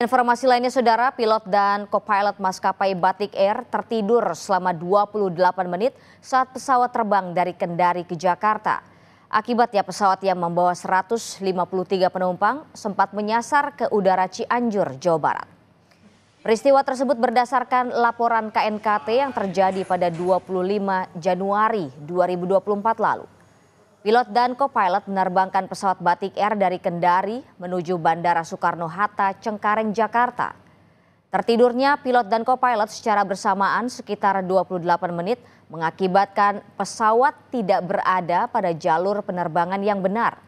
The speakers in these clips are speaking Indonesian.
Informasi lainnya saudara, pilot dan co-pilot maskapai Batik Air tertidur selama 28 menit saat pesawat terbang dari Kendari ke Jakarta. Akibatnya pesawat yang membawa 153 penumpang sempat menyasar ke udara Cianjur, Jawa Barat. Peristiwa tersebut berdasarkan laporan KNKT yang terjadi pada 25 Januari 2024 lalu. Pilot dan co-pilot menerbangkan pesawat Batik Air dari Kendari menuju Bandara Soekarno-Hatta, Cengkareng, Jakarta. Tertidurnya pilot dan co-pilot secara bersamaan sekitar 28 menit mengakibatkan pesawat tidak berada pada jalur penerbangan yang benar.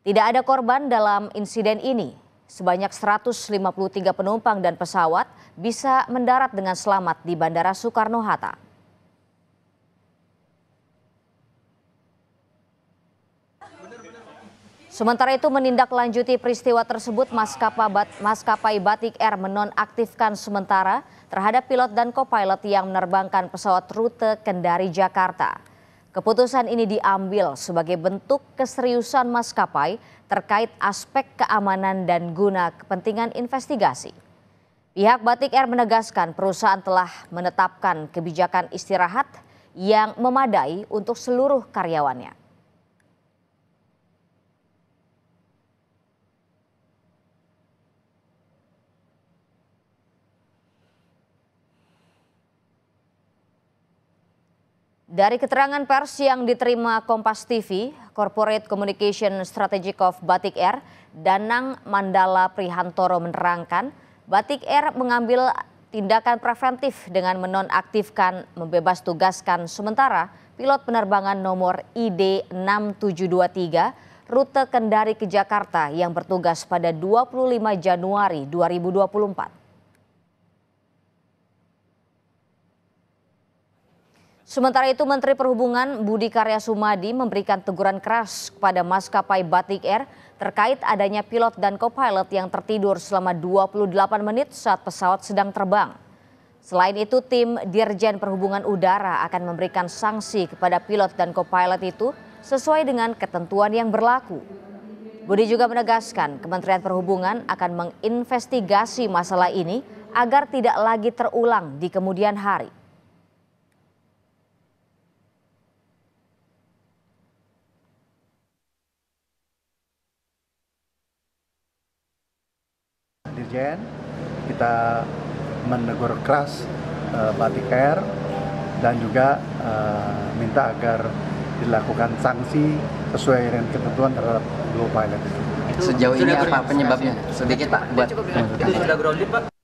Tidak ada korban dalam insiden ini. Sebanyak 153 penumpang dan pesawat bisa mendarat dengan selamat di Bandara Soekarno-Hatta. Sementara itu menindaklanjuti peristiwa tersebut maskapai Batik Air menonaktifkan sementara terhadap pilot dan kopilot yang menerbangkan pesawat rute Kendari Jakarta. Keputusan ini diambil sebagai bentuk keseriusan maskapai terkait aspek keamanan dan guna kepentingan investigasi. Pihak Batik Air menegaskan perusahaan telah menetapkan kebijakan istirahat yang memadai untuk seluruh karyawannya. Dari keterangan pers yang diterima Kompas TV, Corporate Communication Strategic of Batik Air, Danang Mandala Prihantoro menerangkan, Batik Air mengambil tindakan preventif dengan menonaktifkan, membebas tugaskan sementara pilot penerbangan nomor ID 6723 rute Kendari ke Jakarta yang bertugas pada 25 Januari 2024. Sementara itu Menteri Perhubungan Budi Karya Sumadi memberikan teguran keras kepada maskapai Batik Air terkait adanya pilot dan co-pilot yang tertidur selama 28 menit saat pesawat sedang terbang. Selain itu tim Dirjen Perhubungan Udara akan memberikan sanksi kepada pilot dan kopilot itu sesuai dengan ketentuan yang berlaku. Budi juga menegaskan Kementerian Perhubungan akan menginvestigasi masalah ini agar tidak lagi terulang di kemudian hari. sekjen kita menegur keras uh, Batik Air dan juga uh, minta agar dilakukan sanksi sesuai dengan ketentuan terhadap Blue Pilot itu. Sejauh ini apa penyebabnya? Sedikit Pak buat. Itu sudah grounded Pak.